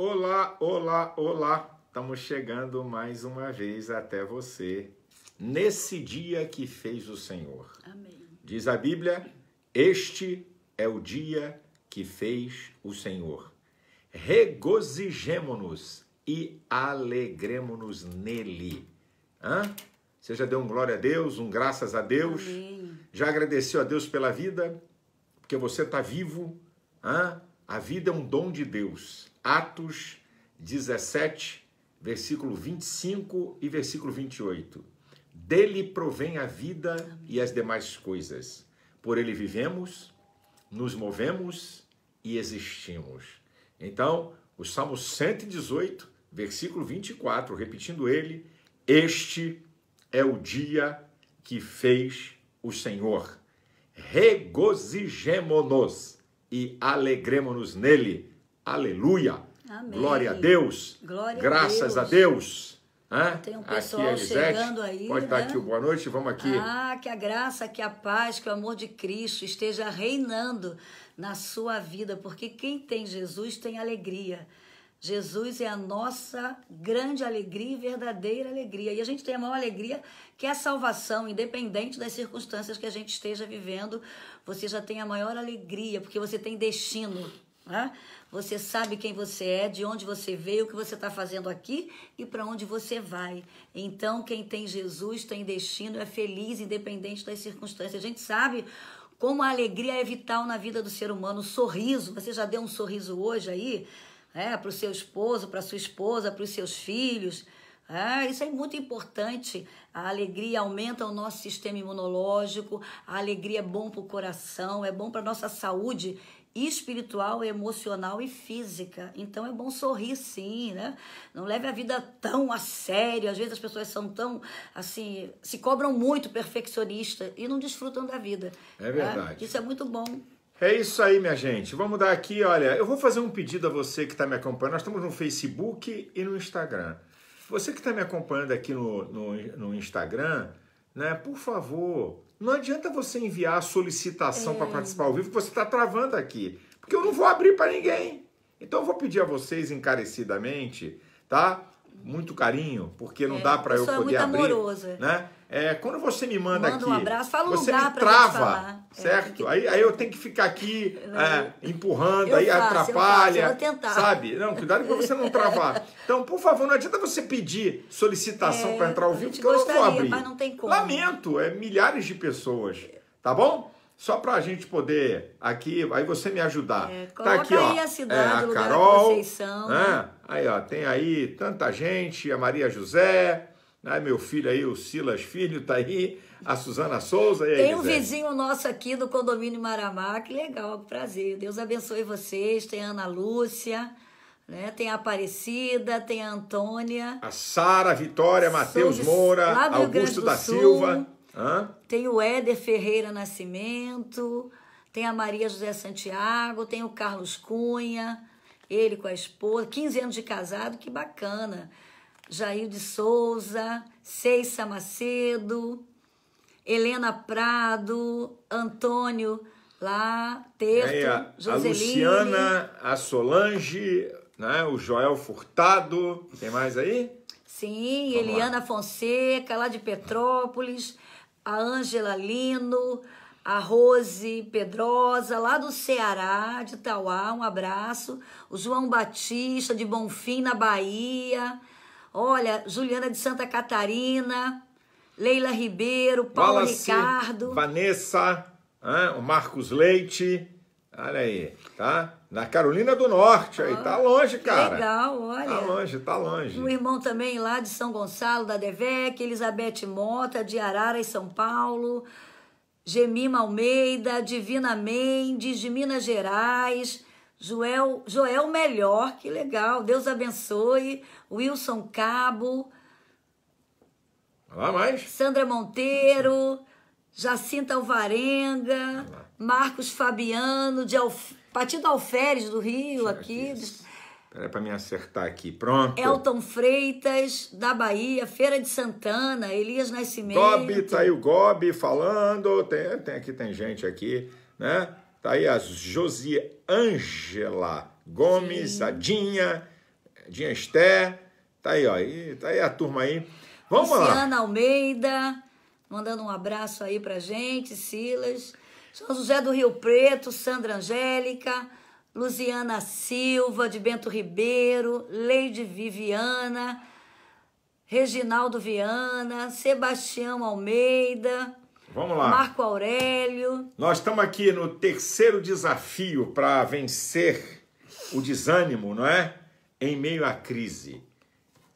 Olá, olá, olá! Estamos chegando mais uma vez até você nesse dia que fez o Senhor. Amém. Diz a Bíblia: Este é o dia que fez o Senhor. Regozijemo-nos e alegremos-nos nele. Hã? Você já deu um glória a Deus, um graças a Deus? Amém. Já agradeceu a Deus pela vida? Porque você está vivo. Hã? A vida é um dom de Deus. Atos 17, versículo 25 e versículo 28. Dele provém a vida e as demais coisas. Por ele vivemos, nos movemos e existimos. Então, o Salmo 118, versículo 24, repetindo ele, este é o dia que fez o Senhor. Regozijemo-nos e alegremos-nos nele, Aleluia! Amém. Glória a Deus! Glória Graças a Deus! A Deus. Tem um é pessoal aqui, chegando aí. Pode estar né? aqui, boa noite, vamos aqui. Ah, que a graça, que a paz, que o amor de Cristo esteja reinando na sua vida, porque quem tem Jesus tem alegria. Jesus é a nossa grande alegria e verdadeira alegria. E a gente tem a maior alegria que é a salvação, independente das circunstâncias que a gente esteja vivendo. Você já tem a maior alegria, porque você tem destino. Né? Você sabe quem você é, de onde você veio, o que você está fazendo aqui e para onde você vai. Então, quem tem Jesus tem destino, é feliz, independente das circunstâncias. A gente sabe como a alegria é vital na vida do ser humano. O sorriso, você já deu um sorriso hoje aí, é, né, para o seu esposo, para sua esposa, para os seus filhos. Né? isso é muito importante. A alegria aumenta o nosso sistema imunológico, a alegria é bom para o coração, é bom para a nossa saúde espiritual, emocional e física. Então é bom sorrir sim, né? Não leve a vida tão a sério. Às vezes as pessoas são tão assim, se cobram muito perfeccionista e não desfrutam da vida. É né? verdade. Isso é muito bom. É isso aí, minha gente. Vamos dar aqui, olha, eu vou fazer um pedido a você que está me acompanhando. Nós estamos no Facebook e no Instagram. Você que está me acompanhando aqui no, no, no Instagram, né? Por favor, não adianta você enviar a solicitação é. para participar ao vivo, que você está travando aqui. Porque eu não vou abrir para ninguém. Então eu vou pedir a vocês encarecidamente, tá? Muito carinho, porque não é, dá para eu poder é muito abrir, amorosa. né? É, quando você me manda, manda aqui. Um abraço, fala um você lugar me trava, é, certo? É, aí, aí eu tenho que ficar aqui é, empurrando, aí faço, atrapalha. Eu faço, eu vou Sabe? Não, cuidado para você não travar. Então, por favor, não adianta você pedir solicitação é, para entrar ao vivo, porque eu não vou abrir. Mas não tem como. Lamento, é milhares de pessoas. Tá bom? só para a gente poder aqui, aí você me ajudar. É, tá aqui, ó, a, cidade, é, a Carol, Conceição, né? né? aí ó, tem aí tanta gente, a Maria José, né? Meu filho aí, o Silas Filho, tá aí, a Suzana Souza. E aí, Tem um vizinho nosso aqui do condomínio Maramá, que legal, que prazer. Deus abençoe vocês. Tem a Ana Lúcia, né? Tem a Aparecida, tem a Antônia. A Sara, Vitória, Matheus Moura, Augusto da Sul, Silva. Hã? Tem o Éder Ferreira Nascimento, tem a Maria José Santiago, tem o Carlos Cunha, ele com a esposa, 15 anos de casado, que bacana. Jair de Souza, Ceissa Macedo, Helena Prado, Antônio lá, Terto, a, Joseline. A Luciana, a Solange, né, o Joel Furtado, tem mais aí? Sim, Vamos Eliana lá. Fonseca, lá de Petrópolis, a Ângela Lino, a Rose Pedrosa, lá do Ceará, de Itauá, um abraço. O João Batista, de Bonfim, na Bahia. Olha, Juliana de Santa Catarina, Leila Ribeiro, Paulo Wallace, Ricardo. Vanessa, o Marcos Leite. Olha aí, tá? Na Carolina do Norte, aí, tá ah, longe, cara. Legal, tá olha. Tá longe, tá longe. Um irmão também lá de São Gonçalo, da Devec, Elizabeth Mota, de Arara e São Paulo, Gemima Almeida, Divina Mendes, de Minas Gerais, Joel, Joel Melhor, que legal. Deus abençoe. Wilson Cabo. Lá mais. Sandra Monteiro. Jacinta Alvarenga. Marcos Fabiano, de Alf... Partido Alferes do Rio, Será aqui. Espera para me acertar aqui. Pronto. Elton Freitas, da Bahia, Feira de Santana, Elias Nascimento. Gobi, tá aí o Gobi falando. Tem, tem, aqui tem gente aqui, né? Tá aí a Josi Ângela Gomes, Sim. a Dinha, Dinha Esté. Tá aí, ó. E, tá aí a turma aí. Vamos Luciana lá. Luciana Almeida, mandando um abraço aí pra gente, Silas. São José do Rio Preto, Sandra Angélica, Luciana Silva, de Bento Ribeiro, Leide Viviana, Reginaldo Viana, Sebastião Almeida. Vamos lá. Marco Aurélio. Nós estamos aqui no terceiro desafio para vencer o desânimo, não é? Em meio à crise.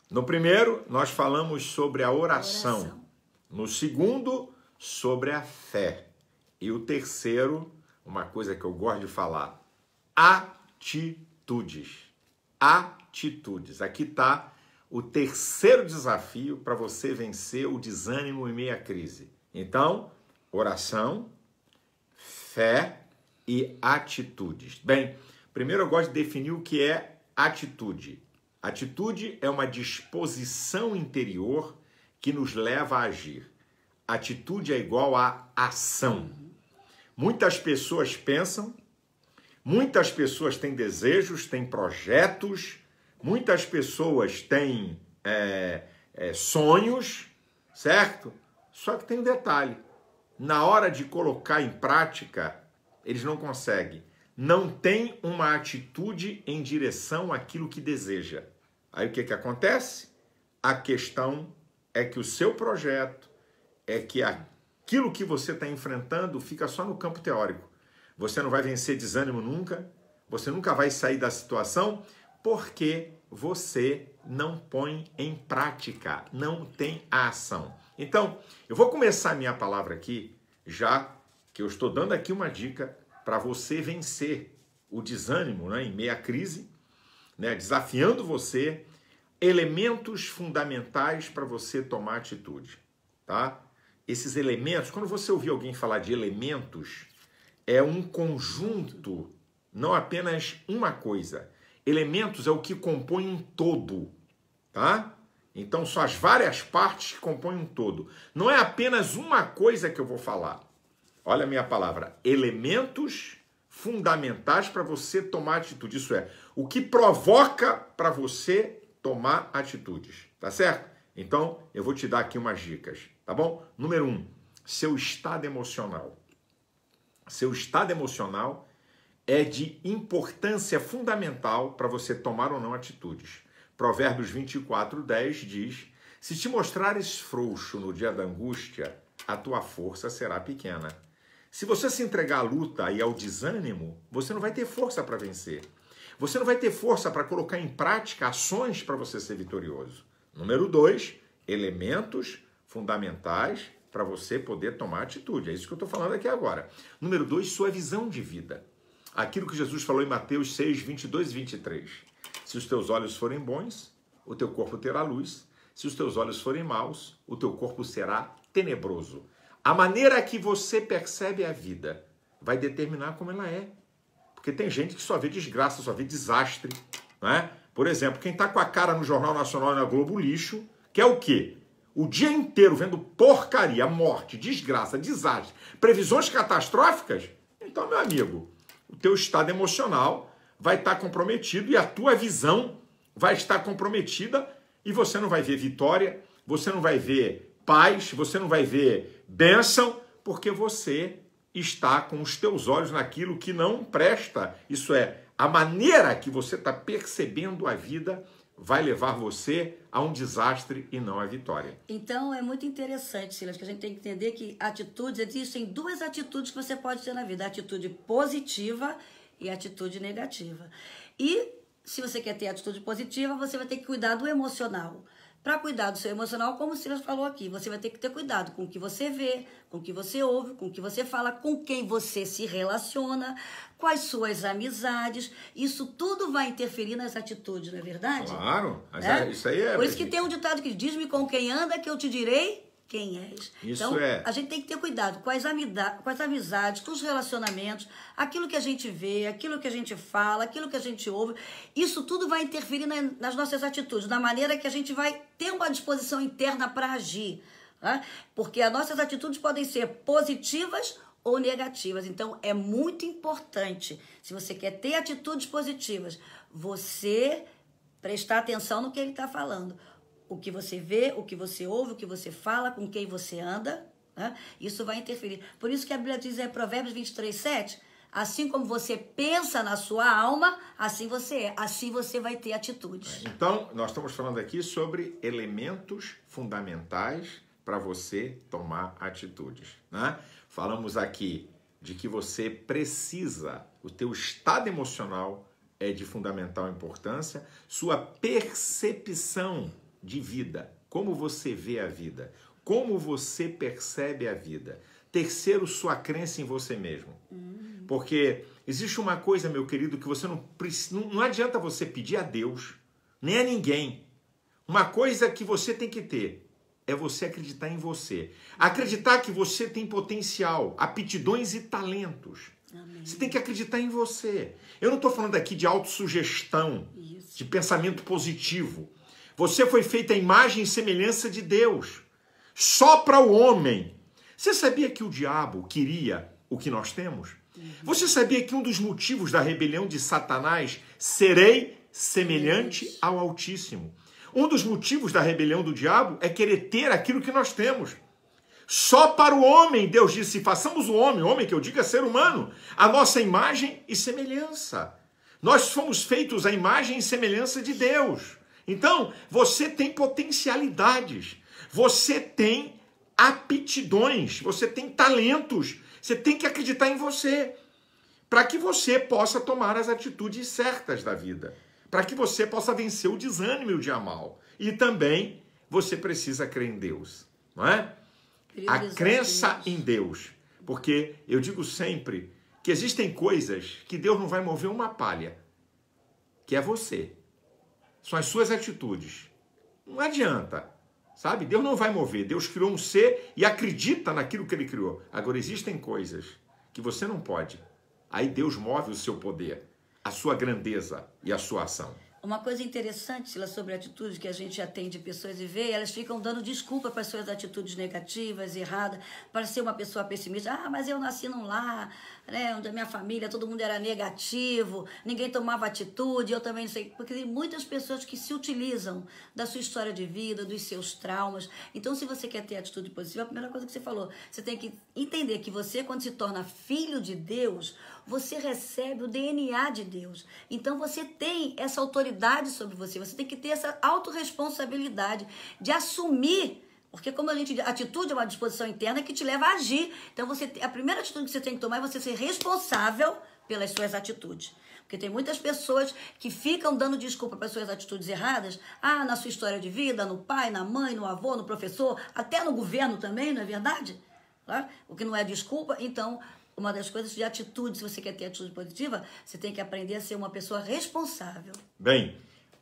No primeiro, nós falamos sobre a oração. oração. No segundo, sobre a fé. E o terceiro, uma coisa que eu gosto de falar: atitudes. Atitudes. Aqui está o terceiro desafio para você vencer o desânimo em meio à crise. Então, oração, fé e atitudes. Bem, primeiro eu gosto de definir o que é atitude. Atitude é uma disposição interior que nos leva a agir. Atitude é igual a ação. Muitas pessoas pensam, muitas pessoas têm desejos, têm projetos, muitas pessoas têm é, é, sonhos, certo? Só que tem um detalhe: na hora de colocar em prática, eles não conseguem. Não tem uma atitude em direção àquilo que deseja. Aí o que, que acontece? A questão é que o seu projeto, é que aquilo que você está enfrentando fica só no campo teórico. Você não vai vencer desânimo nunca, você nunca vai sair da situação, porque você não põe em prática, não tem a ação. Então, eu vou começar a minha palavra aqui, já que eu estou dando aqui uma dica para você vencer o desânimo né, em meia crise, né, desafiando você elementos fundamentais para você tomar atitude, tá? Esses elementos, quando você ouvir alguém falar de elementos, é um conjunto, não apenas uma coisa. Elementos é o que compõe um todo, tá? Então são as várias partes que compõem um todo. Não é apenas uma coisa que eu vou falar. Olha a minha palavra: elementos fundamentais para você tomar atitude. Isso é o que provoca para você tomar atitudes, tá certo? Então, eu vou te dar aqui umas dicas, tá bom? Número um, seu estado emocional. Seu estado emocional é de importância fundamental para você tomar ou não atitudes. Provérbios 24, 10 diz: Se te mostrares frouxo no dia da angústia, a tua força será pequena. Se você se entregar à luta e ao desânimo, você não vai ter força para vencer. Você não vai ter força para colocar em prática ações para você ser vitorioso. Número dois, elementos fundamentais para você poder tomar atitude. É isso que eu estou falando aqui agora. Número dois, sua visão de vida. Aquilo que Jesus falou em Mateus 6, 22 e 23. Se os teus olhos forem bons, o teu corpo terá luz. Se os teus olhos forem maus, o teu corpo será tenebroso. A maneira que você percebe a vida vai determinar como ela é. Porque tem gente que só vê desgraça, só vê desastre. Né? Por exemplo, quem está com a cara no Jornal Nacional e na Globo Lixo, quer é o quê? O dia inteiro vendo porcaria, morte, desgraça, desastre, previsões catastróficas. Então, meu amigo, o teu estado emocional vai estar comprometido e a tua visão vai estar comprometida e você não vai ver vitória, você não vai ver paz, você não vai ver bênção, porque você está com os teus olhos naquilo que não presta. Isso é, a maneira que você está percebendo a vida vai levar você a um desastre e não a vitória. Então é muito interessante, Silas, que a gente tem que entender que atitudes, existem duas atitudes que você pode ter na vida: a atitude positiva e atitude negativa. E se você quer ter atitude positiva, você vai ter que cuidar do emocional. Para cuidar do seu emocional, como o Silas falou aqui, você vai ter que ter cuidado com o que você vê, com o que você ouve, com o que você fala, com quem você se relaciona, quais suas amizades. Isso tudo vai interferir nas atitudes, não é verdade? Claro. É? é? Isso aí é. Por isso que tem um ditado que diz: me com quem anda que eu te direi quem és. Isso então, é. A gente tem que ter cuidado com as, amizades, com as amizades, com os relacionamentos, aquilo que a gente vê, aquilo que a gente fala, aquilo que a gente ouve. Isso tudo vai interferir na, nas nossas atitudes, na maneira que a gente vai ter uma disposição interna para agir. Né? Porque as nossas atitudes podem ser positivas ou negativas. Então, é muito importante, se você quer ter atitudes positivas, você prestar atenção no que ele está falando o que você vê, o que você ouve, o que você fala, com quem você anda. Né? Isso vai interferir. Por isso que a Bíblia diz em né, Provérbios 23, 7, assim como você pensa na sua alma, assim você é, assim você vai ter atitudes. Então, nós estamos falando aqui sobre elementos fundamentais para você tomar atitudes. Né? Falamos aqui de que você precisa, o teu estado emocional é de fundamental importância, sua percepção de vida, como você vê a vida, como você percebe a vida. Terceiro, sua crença em você mesmo. Hum. Porque existe uma coisa, meu querido, que você não precisa. Não adianta você pedir a Deus, nem a ninguém. Uma coisa que você tem que ter é você acreditar em você. Acreditar que você tem potencial, aptidões e talentos. Amém. Você tem que acreditar em você. Eu não estou falando aqui de autossugestão, Isso. de pensamento positivo. Você foi feita a imagem e semelhança de Deus. Só para o homem. Você sabia que o diabo queria o que nós temos? Uhum. Você sabia que um dos motivos da rebelião de Satanás serei semelhante ao Altíssimo? Um dos motivos da rebelião do diabo é querer ter aquilo que nós temos. Só para o homem, Deus disse: façamos o homem, homem que eu diga é ser humano, a nossa imagem e semelhança. Nós fomos feitos a imagem e semelhança de Deus. Então, você tem potencialidades, você tem aptidões, você tem talentos, você tem que acreditar em você para que você possa tomar as atitudes certas da vida, para que você possa vencer o desânimo e o dia mal. E também você precisa crer em Deus, não é? A crença em Deus. Porque eu digo sempre que existem coisas que Deus não vai mover uma palha, que é você são as suas atitudes. Não adianta, sabe? Deus não vai mover. Deus criou um ser e acredita naquilo que ele criou. Agora, existem coisas que você não pode. Aí Deus move o seu poder, a sua grandeza e a sua ação. Uma coisa interessante Sila, sobre atitudes que a gente atende pessoas e vê, elas ficam dando desculpa para suas atitudes negativas, erradas, para ser uma pessoa pessimista. Ah, mas eu nasci num lar né, onde a minha família, todo mundo era negativo, ninguém tomava atitude, eu também não sei. Porque tem muitas pessoas que se utilizam da sua história de vida, dos seus traumas. Então, se você quer ter atitude positiva, a primeira coisa que você falou, você tem que entender que você, quando se torna filho de Deus, você recebe o DNA de Deus. Então, você tem essa autoridade sobre você, você tem que ter essa autorresponsabilidade de assumir porque como a gente atitude é uma disposição interna que te leva a agir. Então você a primeira atitude que você tem que tomar é você ser responsável pelas suas atitudes. Porque tem muitas pessoas que ficam dando desculpa para suas atitudes erradas, ah, na sua história de vida, no pai, na mãe, no avô, no professor, até no governo também, não é verdade? Tá? O que não é desculpa, então uma das coisas de atitude, se você quer ter atitude positiva, você tem que aprender a ser uma pessoa responsável. Bem,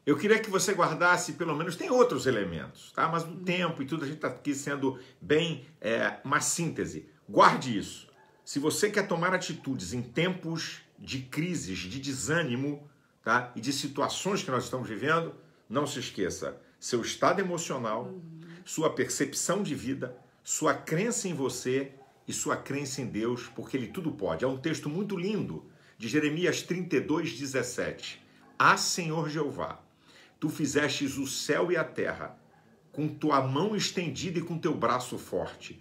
eu queria que você guardasse, pelo menos, tem outros elementos, tá? Mas do uhum. tempo e tudo, a gente está aqui sendo bem é, uma síntese. Guarde isso. Se você quer tomar atitudes em tempos de crises, de desânimo, tá? E de situações que nós estamos vivendo, não se esqueça: seu estado emocional, uhum. sua percepção de vida, sua crença em você e sua crença em Deus, porque Ele tudo pode. É um texto muito lindo de Jeremias 32, 17. Ah, Senhor Jeová, Tu fizestes o céu e a terra, com tua mão estendida e com teu braço forte.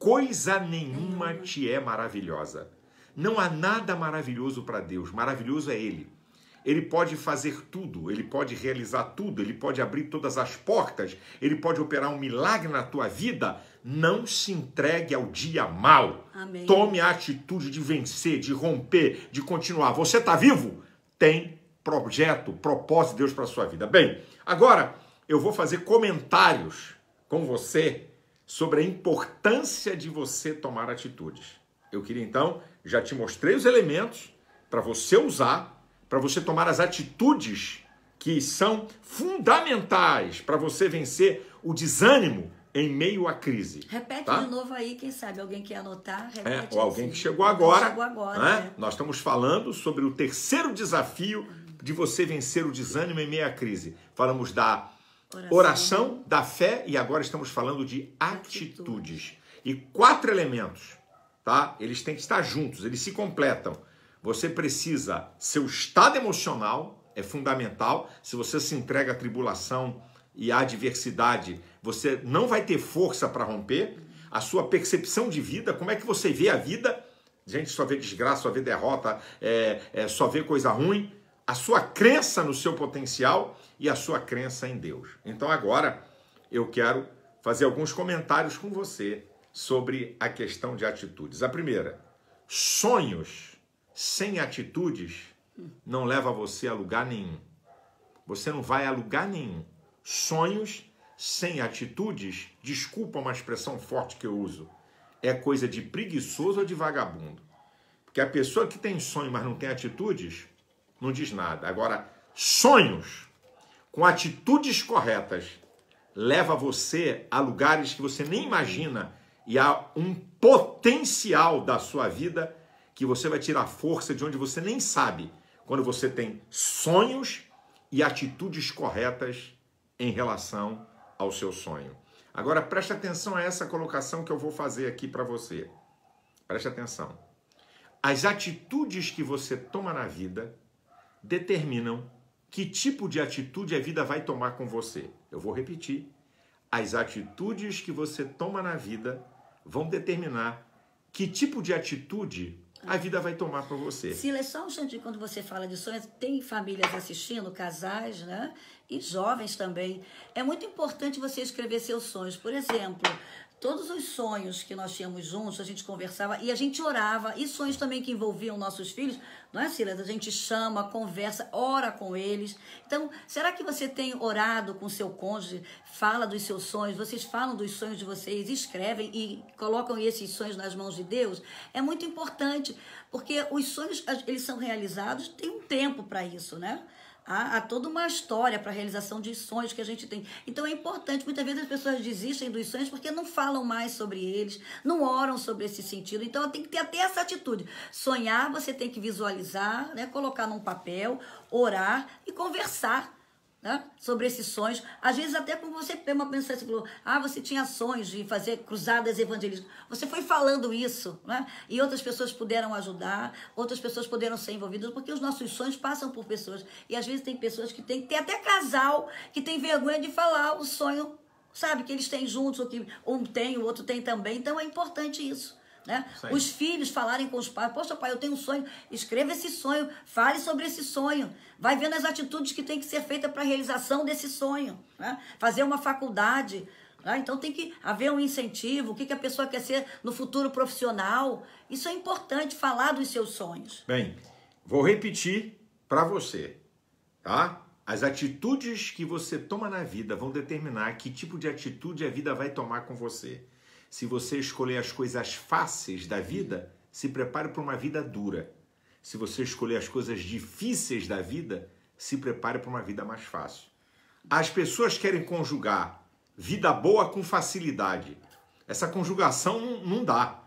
Coisa nenhuma te é maravilhosa. Não há nada maravilhoso para Deus, maravilhoso é Ele. Ele pode fazer tudo, ele pode realizar tudo, ele pode abrir todas as portas, ele pode operar um milagre na tua vida. Não se entregue ao dia mal. Amém. Tome a atitude de vencer, de romper, de continuar. Você está vivo? Tem projeto, propósito de Deus para a sua vida. Bem, agora eu vou fazer comentários com você sobre a importância de você tomar atitudes. Eu queria então, já te mostrei os elementos para você usar, para você tomar as atitudes que são fundamentais para você vencer o desânimo em meio à crise. Repete tá? de novo aí, quem sabe alguém quer anotar. É, ou alguém assim. que chegou agora. Chegou agora né? Né? Nós estamos falando sobre o terceiro desafio de você vencer o desânimo em meia crise? Falamos da oração, oração da fé e agora estamos falando de atitudes. atitudes. E quatro elementos, tá? Eles têm que estar juntos, eles se completam. Você precisa, seu estado emocional é fundamental. Se você se entrega à tribulação e à adversidade, você não vai ter força para romper. A sua percepção de vida, como é que você vê a vida? Gente, só vê desgraça, só vê derrota, é, é, só vê coisa ruim a sua crença no seu potencial e a sua crença em Deus. Então agora eu quero fazer alguns comentários com você sobre a questão de atitudes. A primeira, sonhos sem atitudes não leva você a lugar nenhum. Você não vai a lugar nenhum. Sonhos sem atitudes, desculpa uma expressão forte que eu uso, é coisa de preguiçoso ou de vagabundo. Porque a pessoa que tem sonho, mas não tem atitudes, não diz nada. Agora, sonhos com atitudes corretas leva você a lugares que você nem imagina e há um potencial da sua vida que você vai tirar força de onde você nem sabe, quando você tem sonhos e atitudes corretas em relação ao seu sonho. Agora preste atenção a essa colocação que eu vou fazer aqui para você. Preste atenção. As atitudes que você toma na vida determinam que tipo de atitude a vida vai tomar com você. Eu vou repetir. As atitudes que você toma na vida vão determinar que tipo de atitude a vida vai tomar para você. Silas, só um instantinho, quando você fala de sonhos, tem famílias assistindo, casais, né? E jovens também. É muito importante você escrever seus sonhos. Por exemplo, Todos os sonhos que nós tínhamos juntos, a gente conversava e a gente orava. E sonhos também que envolviam nossos filhos, não é, Silas? A gente chama, conversa, ora com eles. Então, será que você tem orado com seu cônjuge? Fala dos seus sonhos, vocês falam dos sonhos de vocês, escrevem e colocam esses sonhos nas mãos de Deus? É muito importante, porque os sonhos, eles são realizados, tem um tempo para isso, né? Há, há toda uma história para a realização de sonhos que a gente tem. Então é importante, muitas vezes as pessoas desistem dos sonhos porque não falam mais sobre eles, não oram sobre esse sentido. Então tem que ter até essa atitude. Sonhar, você tem que visualizar, né, colocar num papel, orar e conversar né? sobre esses sonhos. Às vezes, até por você ter uma pensão, você falou, ah, você tinha sonhos de fazer cruzadas evangelísticas. Você foi falando isso, né? e outras pessoas puderam ajudar, outras pessoas puderam ser envolvidas, porque os nossos sonhos passam por pessoas. E às vezes tem pessoas que têm, tem até casal, que tem vergonha de falar o sonho, sabe, que eles têm juntos, ou que um tem, o outro tem também. Então é importante isso. Né? Os filhos falarem com os pais, poxa pai, eu tenho um sonho, escreva esse sonho, fale sobre esse sonho, vai vendo as atitudes que tem que ser feita para a realização desse sonho, né? fazer uma faculdade, né? então tem que haver um incentivo, o que, que a pessoa quer ser no futuro profissional, isso é importante, falar dos seus sonhos. Bem, vou repetir para você, tá? As atitudes que você toma na vida vão determinar que tipo de atitude a vida vai tomar com você. Se você escolher as coisas fáceis da vida, se prepare para uma vida dura. Se você escolher as coisas difíceis da vida, se prepare para uma vida mais fácil. As pessoas querem conjugar vida boa com facilidade. Essa conjugação não dá.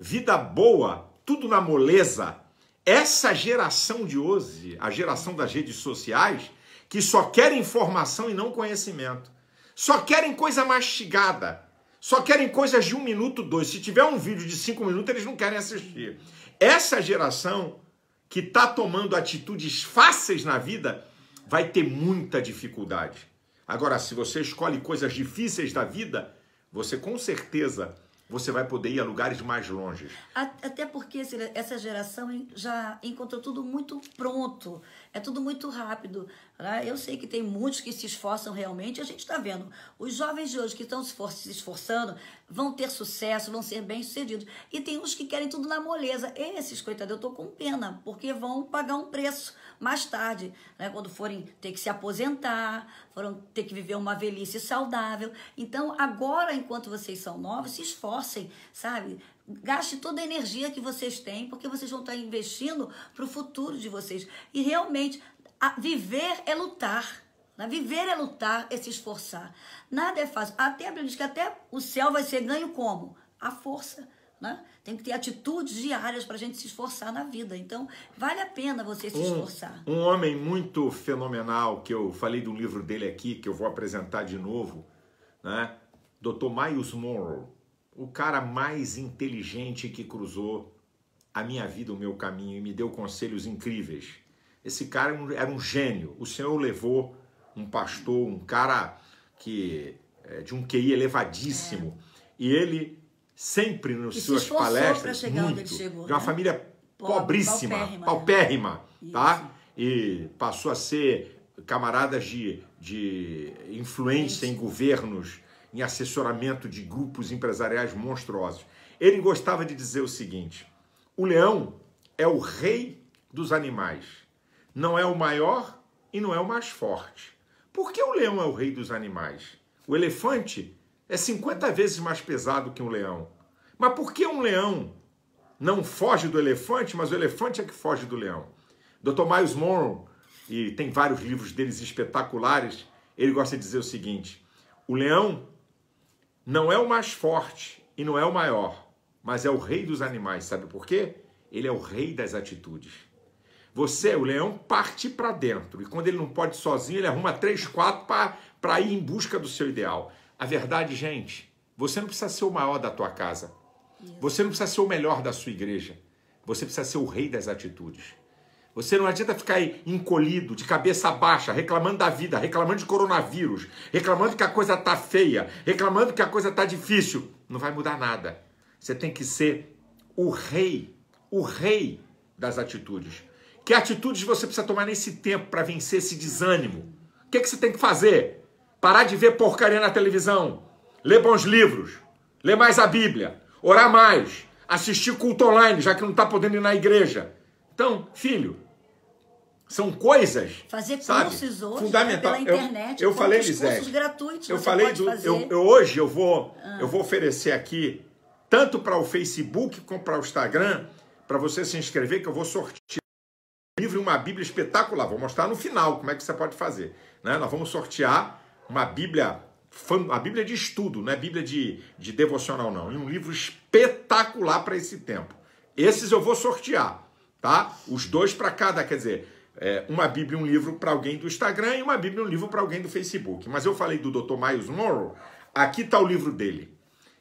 Vida boa, tudo na moleza. Essa geração de hoje, a geração das redes sociais, que só quer informação e não conhecimento. Só querem coisa mastigada. Só querem coisas de um minuto, dois. Se tiver um vídeo de cinco minutos, eles não querem assistir. Essa geração que está tomando atitudes fáceis na vida vai ter muita dificuldade. Agora, se você escolhe coisas difíceis da vida, você com certeza você vai poder ir a lugares mais longe. Até porque essa geração já encontrou tudo muito pronto. É tudo muito rápido. Né? Eu sei que tem muitos que se esforçam realmente, a gente está vendo. Os jovens de hoje que estão se esforçando vão ter sucesso, vão ser bem-sucedidos. E tem uns que querem tudo na moleza. Esses, coitados eu estou com pena, porque vão pagar um preço mais tarde, né? quando forem ter que se aposentar, foram ter que viver uma velhice saudável. Então, agora, enquanto vocês são novos, se esforcem, sabe? Gaste toda a energia que vocês têm, porque vocês vão estar investindo para o futuro de vocês. E realmente, viver é lutar. Né? Viver é lutar, é se esforçar. Nada é fácil. Até a Bíblia diz que até o céu vai ser ganho como? A força. Né? Tem que ter atitudes diárias para a gente se esforçar na vida. Então, vale a pena você se um, esforçar. Um homem muito fenomenal, que eu falei do livro dele aqui, que eu vou apresentar de novo, né? Dr. Miles Monroe o cara mais inteligente que cruzou a minha vida, o meu caminho e me deu conselhos incríveis. Esse cara era um gênio. O Senhor levou um pastor, um cara que é, de um QI elevadíssimo. É. E ele sempre nas e suas palestras muito, chegou, de uma né? família pobríssima, paupérrima, né? paupérrima tá? E passou a ser camaradas de, de influência Isso. em governos em assessoramento de grupos empresariais monstruosos. Ele gostava de dizer o seguinte: o leão é o rei dos animais, não é o maior e não é o mais forte. Por que o leão é o rei dos animais? O elefante é 50 vezes mais pesado que um leão. Mas por que um leão não foge do elefante, mas o elefante é que foge do leão? Dr. Miles Monroe, e tem vários livros deles espetaculares, ele gosta de dizer o seguinte: o leão não é o mais forte e não é o maior, mas é o rei dos animais. Sabe por quê? Ele é o rei das atitudes. Você, o leão, parte para dentro. E quando ele não pode sozinho, ele arruma três, quatro para ir em busca do seu ideal. A verdade, gente, você não precisa ser o maior da tua casa. Você não precisa ser o melhor da sua igreja. Você precisa ser o rei das atitudes. Você não adianta ficar aí encolhido, de cabeça baixa, reclamando da vida, reclamando de coronavírus, reclamando que a coisa tá feia, reclamando que a coisa tá difícil. Não vai mudar nada. Você tem que ser o rei, o rei das atitudes. Que atitudes você precisa tomar nesse tempo para vencer esse desânimo? O que, é que você tem que fazer? Parar de ver porcaria na televisão, ler bons livros, ler mais a Bíblia, orar mais, assistir culto online, já que não está podendo ir na igreja. Então, filho, são coisas. Fazer sabe? cursos hoje né, fundamental. pela internet. Eu, eu falei, Lisete. gratuitos. Eu falei do, eu, eu, hoje eu vou ah. eu vou oferecer aqui tanto para o Facebook como para o Instagram para você se inscrever que eu vou sortear um livro e uma Bíblia espetacular. Vou mostrar no final como é que você pode fazer. Né? Nós vamos sortear uma Bíblia a Bíblia de estudo, não é Bíblia de, de devocional não. E um livro espetacular para esse tempo. Esses eu vou sortear, tá? Os dois para cada, quer dizer é, uma Bíblia e um livro para alguém do Instagram e uma Bíblia e um livro para alguém do Facebook. Mas eu falei do Dr. Miles Morrow, aqui está o livro dele.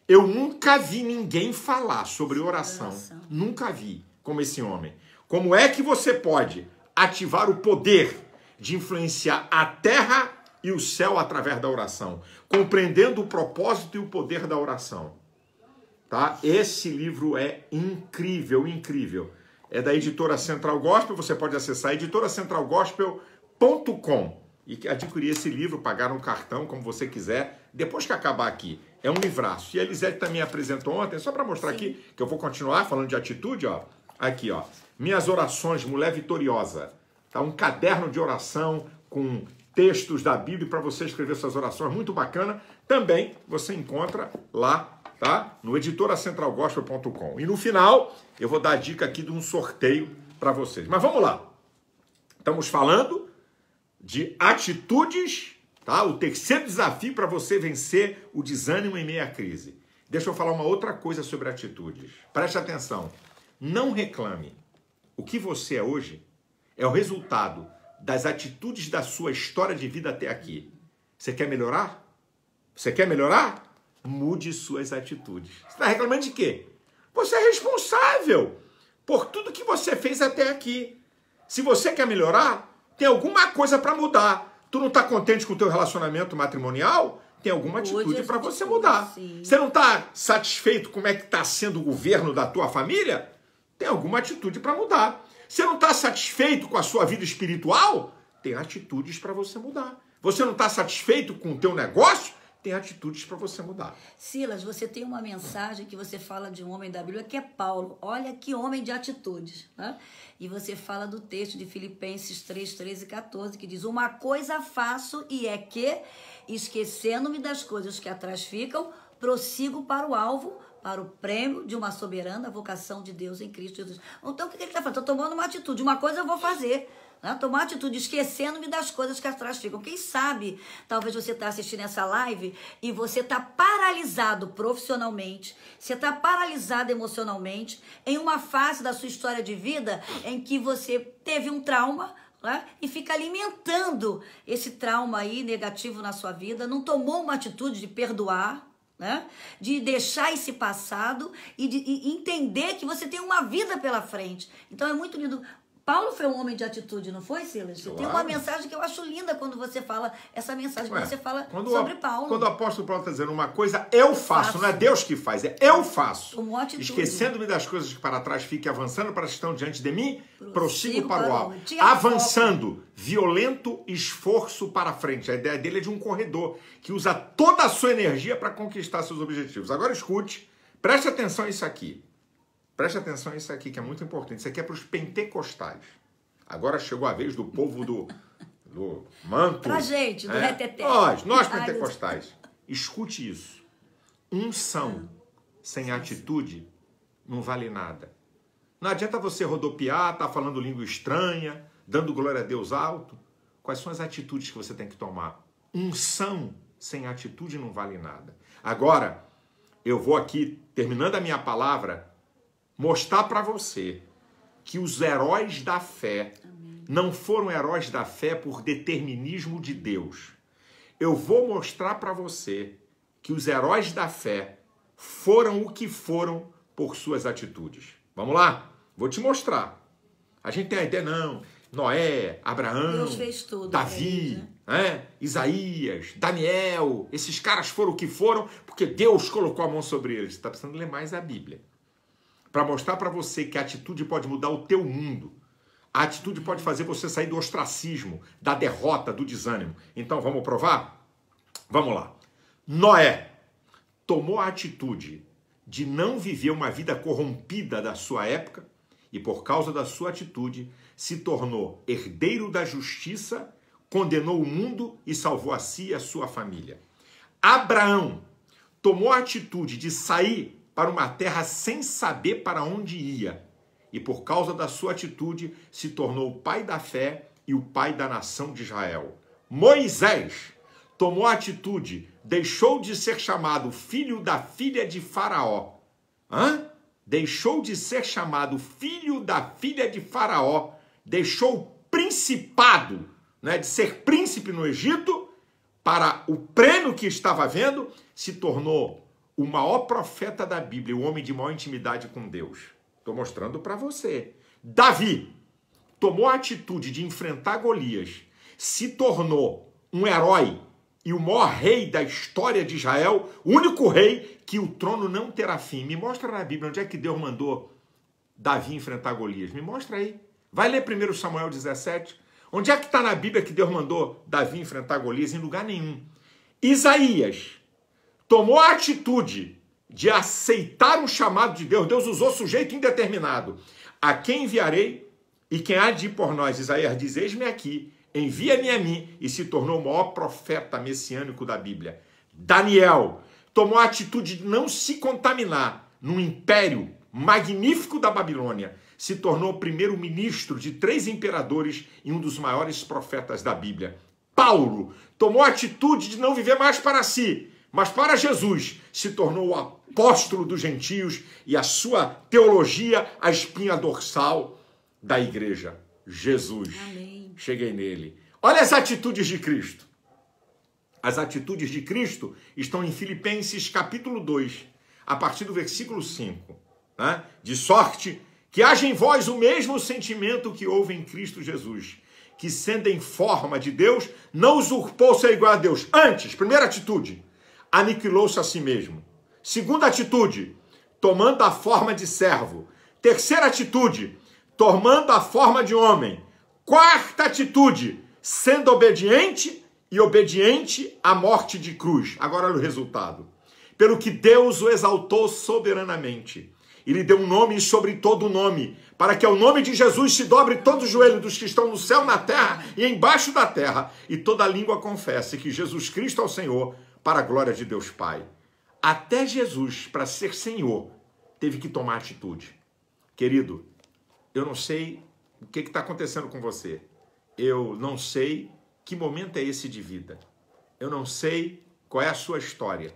Eu nunca vi ninguém falar sobre oração. oração. Nunca vi como esse homem. Como é que você pode ativar o poder de influenciar a terra e o céu através da oração, compreendendo o propósito e o poder da oração? Tá? Esse livro é incrível, incrível é da Editora Central Gospel, você pode acessar editoracentralgospel.com e adquirir esse livro, pagar um cartão, como você quiser, depois que acabar aqui. É um livraço. E a Elisete também apresentou ontem, só para mostrar Sim. aqui, que eu vou continuar falando de atitude, ó. Aqui, ó. Minhas orações, mulher vitoriosa. Tá um caderno de oração com textos da Bíblia para você escrever suas orações, muito bacana. Também você encontra lá tá? No editoracentralgospel.com. E no final, eu vou dar a dica aqui de um sorteio para vocês. Mas vamos lá. Estamos falando de atitudes, tá? O terceiro desafio para você vencer o desânimo em meio à crise. Deixa eu falar uma outra coisa sobre atitudes. Preste atenção. Não reclame. O que você é hoje é o resultado das atitudes da sua história de vida até aqui. Você quer melhorar? Você quer melhorar? mude suas atitudes. Você está reclamando de quê? Você é responsável por tudo que você fez até aqui. Se você quer melhorar, tem alguma coisa para mudar. Tu não está contente com o teu relacionamento matrimonial? Tem alguma atitude para você mudar. Sim. Você não está satisfeito como é que está sendo o governo da tua família? Tem alguma atitude para mudar. Você não está satisfeito com a sua vida espiritual? Tem atitudes para você mudar. Você não está satisfeito com o teu negócio? tem atitudes para você mudar. Silas, você tem uma mensagem que você fala de um homem da Bíblia que é Paulo. Olha que homem de atitudes. Né? E você fala do texto de Filipenses 3, 13 e 14, que diz: Uma coisa faço e é que, esquecendo-me das coisas que atrás ficam, prossigo para o alvo para o prêmio de uma soberana vocação de Deus em Cristo Jesus. Então, o que ele está falando? Estou tomando uma atitude. Uma coisa eu vou fazer né? tomar atitude esquecendo-me das coisas que atrás ficam. Quem sabe, talvez você está assistindo essa live e você está paralisado profissionalmente, você está paralisado emocionalmente, em uma fase da sua história de vida em que você teve um trauma, né? e fica alimentando esse trauma aí negativo na sua vida, não tomou uma atitude de perdoar, né? de deixar esse passado e de e entender que você tem uma vida pela frente. Então é muito lindo Paulo foi um homem de atitude, não foi, Silas? Claro. Tem uma mensagem que eu acho linda quando você fala essa mensagem Quando que você fala sobre Paulo. Quando o apóstolo Paulo está dizendo uma coisa, eu, faço, faço, não é Deus que faz, é eu faço. Esquecendo-me das coisas que para trás fique, avançando para as que estão diante de mim, prossigo, prossigo para o alto. Avançando, violento esforço para frente. A ideia dele é de um corredor que usa toda a sua energia para conquistar seus objetivos. Agora escute, preste atenção a isso aqui. Preste atenção nisso aqui, que é muito importante. Isso aqui é para os pentecostais. Agora chegou a vez do povo do, do manto. Pra gente, do é. reteté. Nós, nós pentecostais. Escute isso. Unção sem atitude não vale nada. Não adianta você rodopiar, estar tá falando língua estranha, dando glória a Deus alto. Quais são as atitudes que você tem que tomar? Unção sem atitude não vale nada. Agora, eu vou aqui, terminando a minha palavra, mostrar para você que os heróis da fé não foram heróis da fé por determinismo de Deus. Eu vou mostrar para você que os heróis da fé foram o que foram por suas atitudes. Vamos lá? Vou te mostrar. A gente tem a ideia, não. Noé, Abraão, tudo, Davi, né? né? Isaías, Daniel, esses caras foram o que foram porque Deus colocou a mão sobre eles. Você está precisando ler mais a Bíblia para mostrar para você que a atitude pode mudar o teu mundo. A atitude pode fazer você sair do ostracismo, da derrota, do desânimo. Então vamos provar? Vamos lá. Noé tomou a atitude de não viver uma vida corrompida da sua época e, por causa da sua atitude, se tornou herdeiro da justiça, condenou o mundo e salvou a si e a sua família. Abraão tomou a atitude de sair para uma terra sem saber para onde ia, e por causa da sua atitude se tornou o pai da fé e o pai da nação de Israel. Moisés tomou atitude, deixou de ser chamado filho da filha de Faraó. Hã? Deixou de ser chamado filho da filha de Faraó, deixou principado, né, de ser príncipe no Egito, para o prêmio que estava vendo, se tornou o maior profeta da Bíblia, o homem de maior intimidade com Deus. Estou mostrando para você. Davi tomou a atitude de enfrentar Golias, se tornou um herói e o maior rei da história de Israel, o único rei que o trono não terá fim. Me mostra na Bíblia onde é que Deus mandou Davi enfrentar Golias. Me mostra aí. Vai ler 1 Samuel 17. Onde é que está na Bíblia que Deus mandou Davi enfrentar Golias? Em lugar nenhum. Isaías tomou a atitude de aceitar o chamado de Deus, Deus usou sujeito indeterminado. A quem enviarei e quem há de ir por nós? Isaías diz: Eis-me aqui, envia-me a mim, e se tornou o maior profeta messiânico da Bíblia. Daniel tomou a atitude de não se contaminar no império magnífico da Babilônia. Se tornou o primeiro ministro de três imperadores e um dos maiores profetas da Bíblia. Paulo tomou a atitude de não viver mais para si, mas para Jesus se tornou o apóstolo dos gentios e a sua teologia a espinha dorsal da igreja. Jesus. Amém. Cheguei nele. Olha as atitudes de Cristo. As atitudes de Cristo estão em Filipenses capítulo 2, a partir do versículo 5. Né? De sorte que haja em vós o mesmo sentimento que houve em Cristo Jesus, que sendo em forma de Deus, não usurpou ser igual a Deus. Antes, primeira atitude, aniquilou-se a si mesmo. Segunda atitude, tomando a forma de servo. Terceira atitude, tomando a forma de homem. Quarta atitude, sendo obediente e obediente à morte de cruz. Agora olha o resultado. Pelo que Deus o exaltou soberanamente. Ele deu um nome sobre todo nome, para que ao nome de Jesus se dobre todo o joelho dos que estão no céu, na terra e embaixo da terra, e toda língua confesse que Jesus Cristo é o Senhor, para a glória de Deus Pai. Até Jesus, para ser Senhor, teve que tomar atitude. Querido, eu não sei o que está acontecendo com você. Eu não sei que momento é esse de vida. Eu não sei qual é a sua história.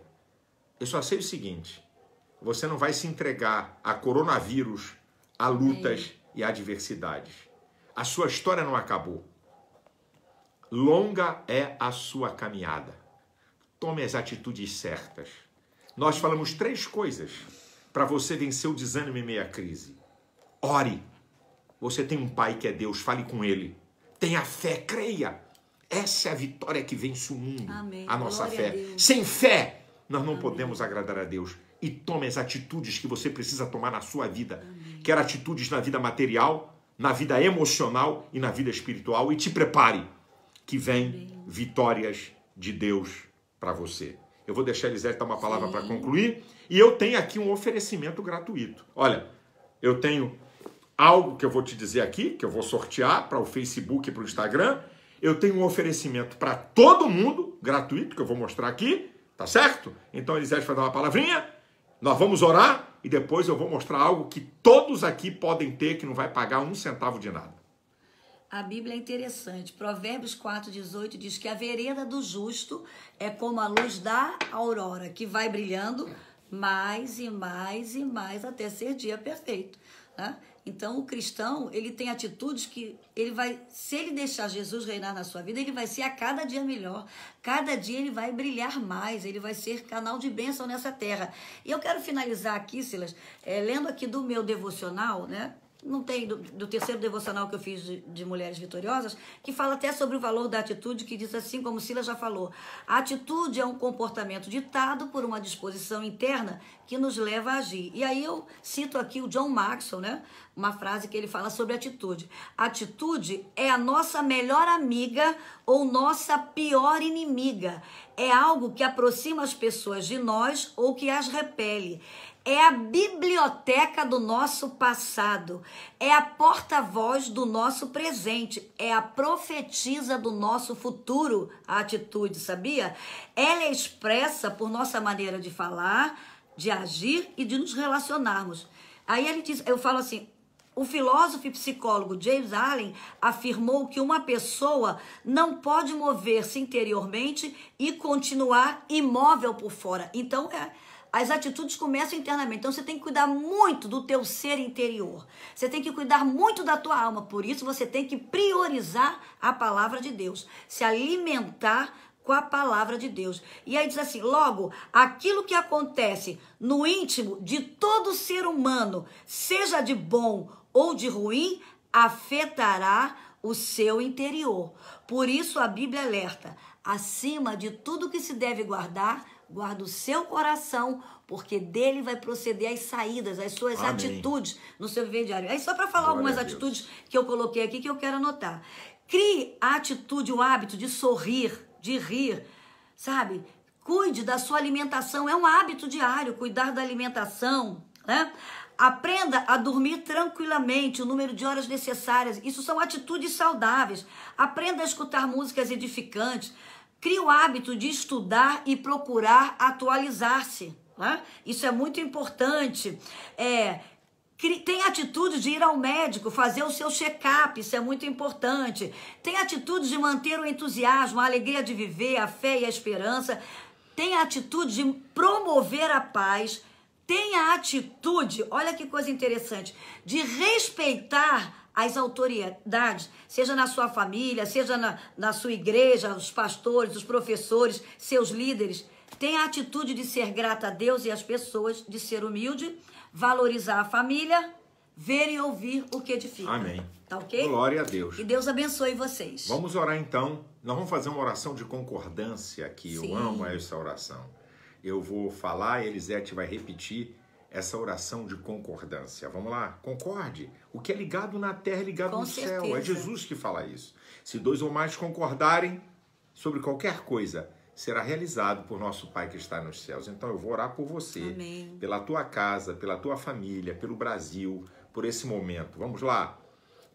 Eu só sei o seguinte: você não vai se entregar a coronavírus, a lutas e adversidades. A sua história não acabou. Longa é a sua caminhada. Tome as atitudes certas. Nós falamos três coisas para você vencer o desânimo e meia crise. Ore. Você tem um pai que é Deus, fale com ele. Tenha fé, creia. Essa é a vitória que vence o mundo, Amém. a nossa Glória fé. A Sem fé, nós não Amém. podemos agradar a Deus. E tome as atitudes que você precisa tomar na sua vida. Amém. Quer atitudes na vida material, na vida emocional e na vida espiritual. E te prepare, que vem vitórias de Deus para você. Eu vou deixar a Elisete dar uma palavra para concluir. E eu tenho aqui um oferecimento gratuito. Olha, eu tenho algo que eu vou te dizer aqui, que eu vou sortear para o Facebook e para o Instagram. Eu tenho um oferecimento para todo mundo, gratuito, que eu vou mostrar aqui, tá certo? Então Elisete vai dar uma palavrinha, nós vamos orar e depois eu vou mostrar algo que todos aqui podem ter, que não vai pagar um centavo de nada. A Bíblia é interessante. Provérbios 4,18 diz que a vereda do justo é como a luz da aurora, que vai brilhando mais e mais e mais até ser dia perfeito. Né? Então, o cristão, ele tem atitudes que ele vai, se ele deixar Jesus reinar na sua vida, ele vai ser a cada dia melhor. Cada dia ele vai brilhar mais, ele vai ser canal de bênção nessa terra. E eu quero finalizar aqui, Silas, é, lendo aqui do meu devocional, né? não tem, do, do, terceiro devocional que eu fiz de, de, Mulheres Vitoriosas, que fala até sobre o valor da atitude, que diz assim, como Sila já falou: a atitude é um comportamento ditado por uma disposição interna que nos leva a agir. E aí eu cito aqui o John Maxwell, né? Uma frase que ele fala sobre atitude. Atitude é a nossa melhor amiga ou nossa pior inimiga. É algo que aproxima as pessoas de nós ou que as repele é a biblioteca do nosso passado, é a porta-voz do nosso presente, é a profetisa do nosso futuro, a atitude, sabia? Ela é expressa por nossa maneira de falar, de agir e de nos relacionarmos. Aí ele diz, eu falo assim, o filósofo e psicólogo James Allen afirmou que uma pessoa não pode mover-se interiormente e continuar imóvel por fora. Então é as atitudes começam internamente. Então você tem que cuidar muito do teu ser interior. Você tem que cuidar muito da tua alma. Por isso você tem que priorizar a palavra de Deus, se alimentar com a palavra de Deus. E aí diz assim: logo, aquilo que acontece no íntimo de todo ser humano, seja de bom ou de ruim, afetará o seu interior. Por isso a Bíblia alerta: acima de tudo que se deve guardar, guarda o seu coração, porque dele vai proceder as saídas, as suas Amém. atitudes no seu viver diário. Aí só para falar Glória algumas atitudes que eu coloquei aqui que eu quero anotar. Crie a atitude, o hábito de sorrir, de rir, sabe? Cuide da sua alimentação, é um hábito diário cuidar da alimentação, né? Aprenda a dormir tranquilamente o número de horas necessárias. Isso são atitudes saudáveis. Aprenda a escutar músicas edificantes. Cria o hábito de estudar e procurar atualizar-se. Né? Isso é muito importante. É, tem atitude de ir ao médico, fazer o seu check-up, isso é muito importante. Tem atitude de manter o entusiasmo, a alegria de viver, a fé e a esperança. Tem atitude de promover a paz. Tem a atitude, olha que coisa interessante, de respeitar as autoridades, seja na sua família, seja na, na sua igreja, os pastores, os professores, seus líderes, tenha a atitude de ser grata a Deus e às pessoas, de ser humilde, valorizar a família, ver e ouvir o que edifica. Amém. Tá ok? Glória a Deus. E Deus abençoe vocês. Vamos orar então. Nós vamos fazer uma oração de concordância aqui. Sim. Eu amo essa oração. Eu vou falar, Elisete vai repetir essa oração de concordância. Vamos lá, concorde. O que é ligado na terra é ligado Com no certeza. céu. É Jesus que fala isso. Se dois ou mais concordarem sobre qualquer coisa, será realizado por nosso Pai que está nos céus. Então eu vou orar por você, Amém. pela tua casa, pela tua família, pelo Brasil, por esse momento. Vamos lá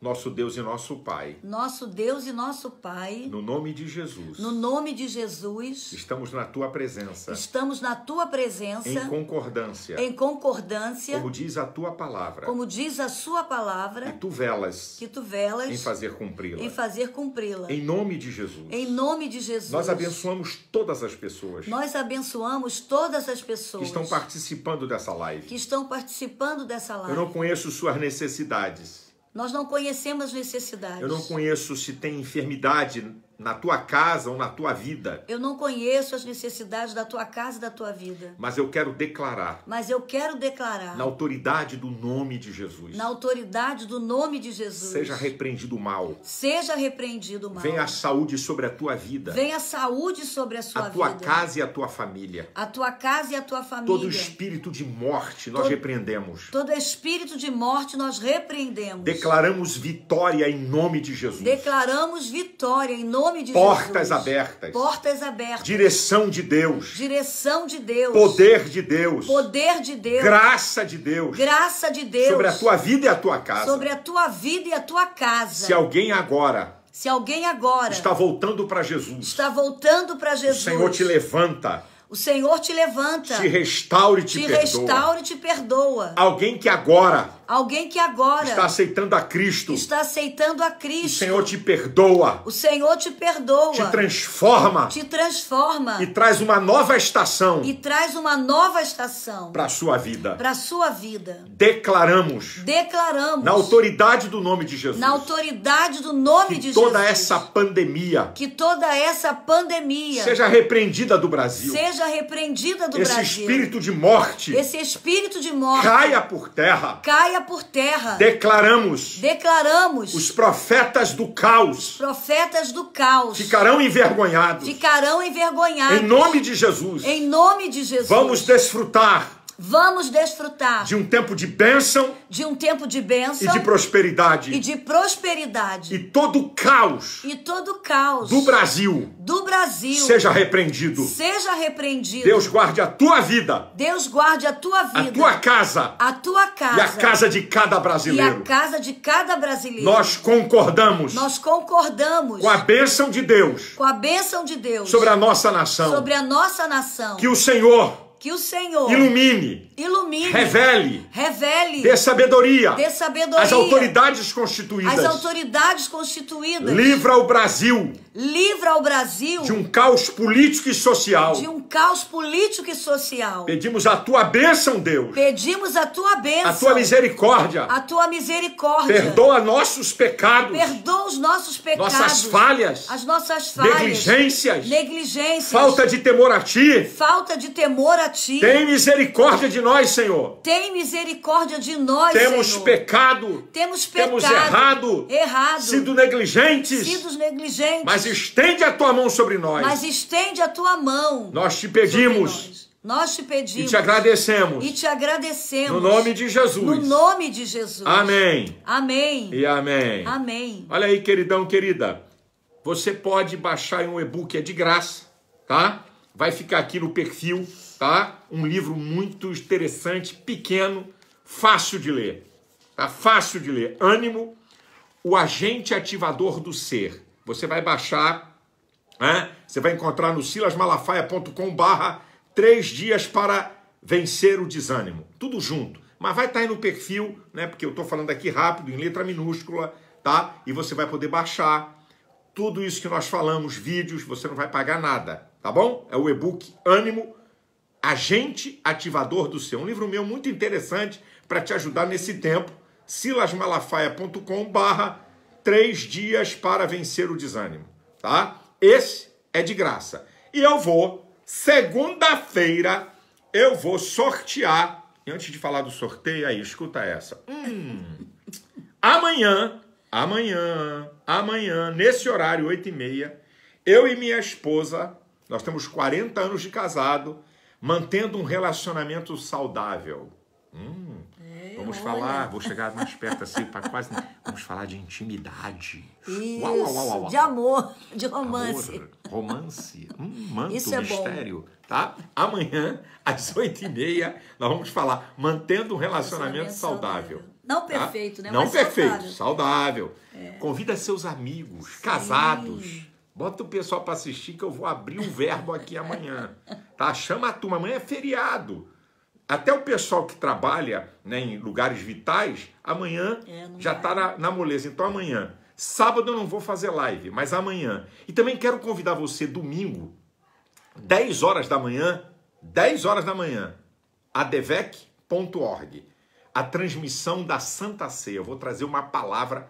nosso Deus e nosso Pai. Nosso Deus e nosso Pai. No nome de Jesus. No nome de Jesus. Estamos na tua presença. Estamos na tua presença. Em concordância. Em concordância. Como diz a tua palavra. Como diz a sua palavra. Que tu velas. Que tu velas. Em fazer cumpri-la. Em fazer cumpri-la. Em nome de Jesus. Em nome de Jesus. Nós abençoamos todas as pessoas. Nós abençoamos todas as pessoas que estão participando dessa live. Que estão participando dessa live. Eu não conheço suas necessidades. Nós não conhecemos necessidades. Eu não conheço se tem enfermidade na tua casa ou na tua vida. Eu não conheço as necessidades da tua casa e da tua vida. Mas eu quero declarar. Mas eu quero declarar. Na autoridade do nome de Jesus. Na autoridade do nome de Jesus. Seja repreendido o mal. Seja repreendido o mal. Venha a saúde sobre a tua vida. Venha a saúde sobre a sua vida. A tua vida. casa e a tua família. A tua casa e a tua família. Todo espírito de morte nós todo, repreendemos. Todo espírito de morte nós repreendemos. Declaramos vitória em nome de Jesus. Declaramos vitória em nome nome de Portas Jesus. abertas. Portas abertas. Direção de Deus. Direção de Deus. Poder de Deus. Poder de Deus. Graça de Deus. Graça de Deus. Sobre a tua vida e a tua casa. Sobre a tua vida e a tua casa. Se alguém agora se alguém agora está voltando para Jesus. Está voltando para Jesus. O Senhor te levanta. O Senhor te levanta. Te restaure e te, te perdoa. Te restaure e te perdoa. Alguém que agora Alguém que agora está aceitando a Cristo. Está aceitando a Cristo. O Senhor te perdoa. O Senhor te perdoa. Te transforma. Te transforma. E traz uma nova estação. E traz uma nova estação para sua vida. Para sua vida. Declaramos. Declaramos. Na autoridade do nome de Jesus. Na autoridade do nome de toda Jesus. toda essa pandemia. Que toda essa pandemia seja repreendida do Brasil. Seja repreendida do esse Brasil. Esse espírito de morte. Esse espírito de morte. Caia por terra. Caia caia por terra. Declaramos. Declaramos. Os profetas do caos. Profetas do caos. Ficarão envergonhados. Ficarão envergonhados. Em nome de Jesus. Em nome de Jesus. Vamos desfrutar Vamos desfrutar de um tempo de bênção, de um tempo de bênção e de prosperidade e de prosperidade e todo caos e todo caos do Brasil do Brasil seja repreendido seja repreendido Deus guarde a tua vida Deus guarde a tua vida a tua casa a tua casa e a casa de cada brasileiro e a casa de cada brasileiro nós concordamos nós concordamos com a bênção de Deus com a bênção de Deus sobre a nossa nação sobre a nossa nação que o Senhor que o Senhor ilumine, ilumine, revele, revele, dê sabedoria, dê sabedoria as autoridades constituídas, as autoridades constituídas. Livra o Brasil Livra o Brasil de um caos político e social. De um caos político e social. Pedimos a tua bênção, Deus. Pedimos a tua bênção. A tua misericórdia. A tua misericórdia. Perdoa nossos pecados. Perdoa os nossos pecados. Nossas falhas. As nossas falhas. Negligências. Negligências. Falta de temor a ti. Falta de temor a ti. Tem misericórdia de nós, Senhor. Tem misericórdia de nós, Temos Senhor. pecado. Temos pecado. Temos errado. Errado. Sido negligentes. Sido negligentes. Mas estende a tua mão sobre nós. Mas estende a tua mão. Nós te pedimos. Nós te pedimos. E te agradecemos. E te agradecemos. No nome de Jesus. No nome de Jesus. Amém. Amém. E amém. Amém. Olha aí, queridão, querida. Você pode baixar um e-book, é de graça, tá? Vai ficar aqui no perfil, tá? Um livro muito interessante, pequeno, fácil de ler. Tá fácil de ler. Ânimo, o agente ativador do ser. Você vai baixar, né? você vai encontrar no silasmalafaia.com barra três dias para vencer o desânimo. Tudo junto. Mas vai estar tá aí no perfil, né? Porque eu estou falando aqui rápido, em letra minúscula, tá? E você vai poder baixar tudo isso que nós falamos, vídeos, você não vai pagar nada, tá bom? É o e-book Ânimo, Agente Ativador do Seu. Um livro meu muito interessante para te ajudar nesse tempo. silasmalafaia.com barra três dias para vencer o desânimo, tá? Esse é de graça. E eu vou, segunda-feira, eu vou sortear. E antes de falar do sorteio, aí, escuta essa. Hum, amanhã, amanhã, amanhã, nesse horário, 8 e meia, eu e minha esposa, nós temos 40 anos de casado, mantendo um relacionamento saudável. Hum, Vamos Olha. falar, vou chegar mais perto assim, para quase. Vamos falar de intimidade. Isso, uau, uau, uau, De amor, de romance. Amor, romance, um manto, Isso é mistério. Bom. Tá? Amanhã, às oito e meia, nós vamos falar mantendo um relacionamento, saudável. Não tá? perfeito, tá? né? Não Mas perfeito, saudável. É. Convida seus amigos, Sim. casados. Bota o pessoal para assistir que eu vou abrir o verbo aqui amanhã. Tá? Chama a turma. Amanhã é feriado. Até o pessoal que trabalha né, em lugares vitais, amanhã é, já está na, na moleza. Então amanhã. Sábado eu não vou fazer live, mas amanhã. E também quero convidar você domingo, 10 horas da manhã, 10 horas da manhã, adevec.org. A transmissão da Santa Ceia. Eu vou trazer uma palavra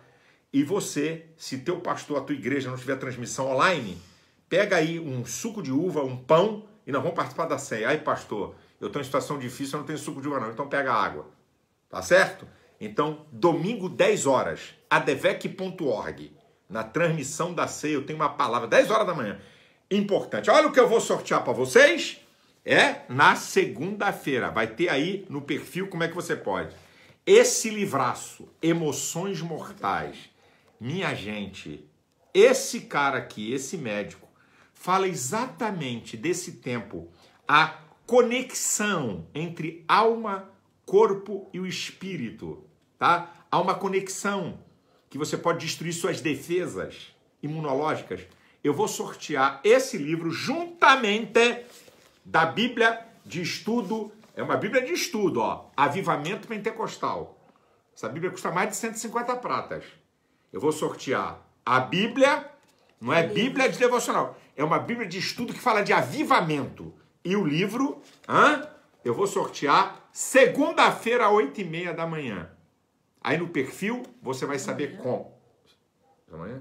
e você, se teu pastor, a tua igreja não tiver transmissão online, pega aí um suco de uva, um pão e nós vamos participar da ceia. Aí, pastor, eu estou em situação difícil, eu não tenho suco de uva não, então pega água. Tá certo? Então, domingo, 10 horas, adevec.org. Na transmissão da ceia, eu tenho uma palavra, 10 horas da manhã. Importante. Olha o que eu vou sortear para vocês. É na segunda-feira. Vai ter aí no perfil como é que você pode. Esse livraço, Emoções Mortais. Minha gente, esse cara aqui, esse médico, fala exatamente desse tempo há conexão entre alma, corpo e o espírito, tá? Há uma conexão que você pode destruir suas defesas imunológicas. Eu vou sortear esse livro juntamente da Bíblia de estudo, é uma Bíblia de estudo, ó, Avivamento Pentecostal. Essa Bíblia custa mais de 150 pratas. Eu vou sortear a Bíblia, não é Bíblia de devocional, é uma Bíblia de estudo que fala de avivamento. E o livro, hã? eu vou sortear segunda-feira, oito e meia da manhã. Aí no perfil você vai saber como.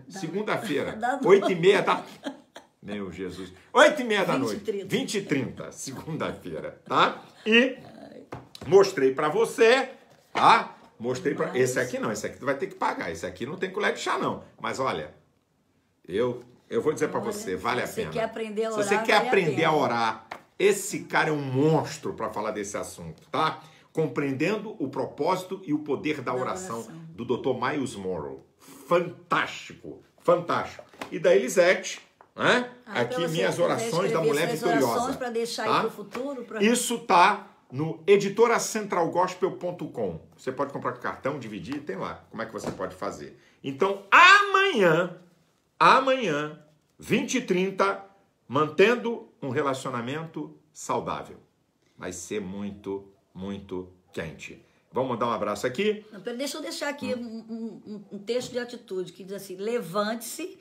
Segunda-feira, oito e meia da... Meu Jesus. oito e meia da noite. vinte e trinta, segunda-feira, tá? E mostrei para você, tá? Mostrei para Esse aqui não, esse aqui tu vai ter que pagar. Esse aqui não tem colega de chá, não. Mas olha, eu, eu vou dizer para você, vale a pena. Se você quer aprender a orar, esse cara é um monstro para falar desse assunto, tá? Compreendendo o propósito e o poder da oração, oração. do Dr. Miles Morrow. Fantástico, fantástico. E da Elisete, né? Ah, Aqui minhas orações da mulher vitoriosa. Tá? Aí futuro, Isso tá no editoracentralgospel.com. Você pode comprar com cartão, dividir, tem lá. Como é que você pode fazer? Então, amanhã, amanhã, 20 e 30 mantendo um relacionamento saudável. Vai ser muito, muito quente. Vamos mandar um abraço aqui? Não, deixa eu deixar aqui hum. um, um, um texto de atitude que diz assim: levante-se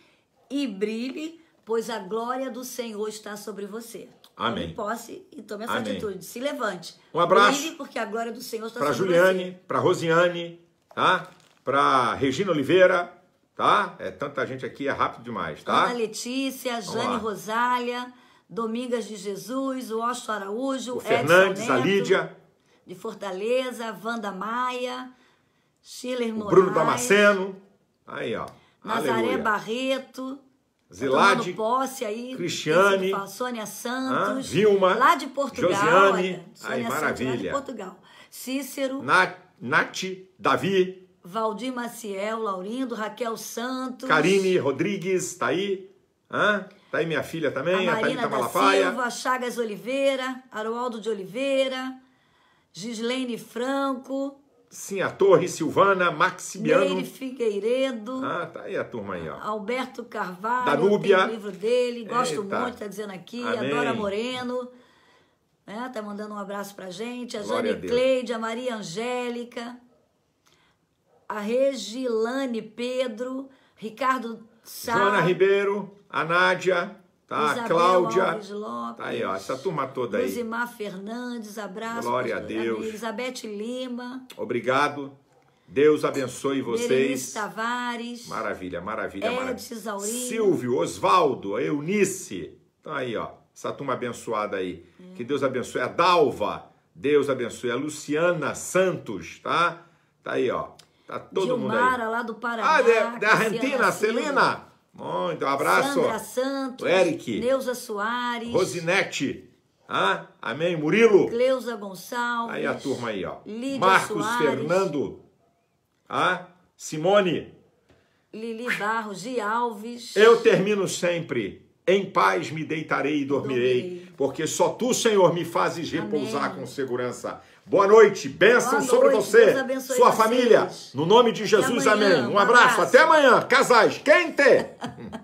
e brilhe, pois a glória do Senhor está sobre você. Amém. Tome posse e tome essa Amém. atitude. Se levante. Um abraço. Brilhe, porque a glória do Senhor está sobre Juliane, você. Para Juliane, para Rosiane, tá? para Regina Oliveira, tá? É tanta gente aqui, é rápido demais, tá? Ana Letícia, Jane Rosália, Domingas de Jesus, o Osto Araújo, o Fernandes, Neto, a Lídia. De Fortaleza, Wanda Maia, Schiller Moraes. Bruno Damasceno. Aí, ó. Nazaré Aleluia. Barreto. Tá Zilade, posse aí, Cristiane, fala, Sônia Santos, ah, Vilma, lá de Portugal, Josiane, olha, Sônia aí, Santos, maravilha. lá de Portugal, Cícero, Nath Davi, Valdir Maciel, Laurindo, Raquel Santos. Karine Rodrigues, tá aí? Hã? Tá aí minha filha também, a, a Marina tá da Silva, Chagas Oliveira, Aroaldo de Oliveira, Gislene Franco. Sim, a Torre Silvana, Maximiano. Meire Figueiredo. Ah, tá aí a turma aí, ó. Alberto Carvalho. Danúbia. o livro dele, gosto Eita. muito, tá dizendo aqui. Amém. Adora Moreno. Né? Tá mandando um abraço pra gente. A Glória Jane a Cleide, a Maria Angélica a Regilane Pedro, Ricardo Sá. Joana Ribeiro, a Nádia, tá? Isabel Cláudia. Alves Lopes, tá aí, ó, essa turma toda aí. Luzimar Fernandes, abraço. Glória a Deus. Elizabeth Lima. Obrigado. Deus abençoe vocês. Berenice Tavares. Maravilha, maravilha, Edson, maravilha. Zaurino. Silvio, Osvaldo, Eunice. Tá aí, ó. Essa turma abençoada aí. É. Que Deus abençoe. A Dalva. Deus abençoe. A Luciana Santos, tá? Tá aí, ó. Tá todo Gilmara, mundo aí. lá do Paraná. Ah, de, da Argentina, Celina. Muito um abraço. Sandra Santos. Eric. Neuza Soares. Rosinete. Ah, amém, Murilo. Cleusa Gonçalves. Aí a turma aí, ó. Lídia Marcos Soares, Fernando. Ah, Simone. Lili Barros de Alves. Eu termino sempre. Em paz me deitarei e dormirei, dormirei. porque só tu, Senhor, me fazes repousar amém. com segurança. Boa noite, bênção Boa sobre noite. você, sua vocês. família. No nome de Jesus, amém. Um abraço, até amanhã, casais, quente!